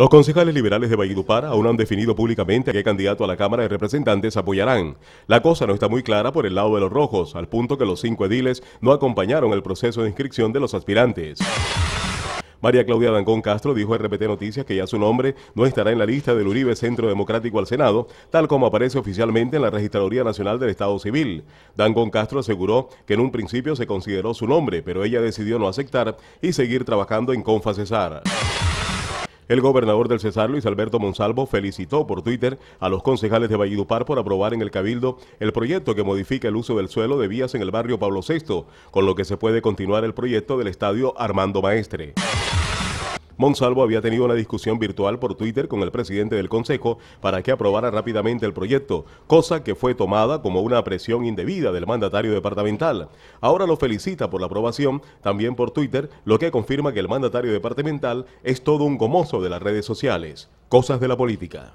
Los concejales liberales de Valledupar aún no han definido públicamente a qué candidato a la Cámara de Representantes apoyarán. La cosa no está muy clara por el lado de los rojos, al punto que los cinco ediles no acompañaron el proceso de inscripción de los aspirantes. María Claudia Dancón Castro dijo a RPT Noticias que ya su nombre no estará en la lista del Uribe Centro Democrático al Senado, tal como aparece oficialmente en la Registraduría Nacional del Estado Civil. Dancón Castro aseguró que en un principio se consideró su nombre, pero ella decidió no aceptar y seguir trabajando en Cesar. El gobernador del Cesar, Luis Alberto Monsalvo, felicitó por Twitter a los concejales de Valledupar por aprobar en el Cabildo el proyecto que modifica el uso del suelo de vías en el barrio Pablo VI, con lo que se puede continuar el proyecto del estadio Armando Maestre. Monsalvo había tenido una discusión virtual por Twitter con el presidente del Consejo para que aprobara rápidamente el proyecto, cosa que fue tomada como una presión indebida del mandatario departamental. Ahora lo felicita por la aprobación, también por Twitter, lo que confirma que el mandatario departamental es todo un gomoso de las redes sociales. Cosas de la política.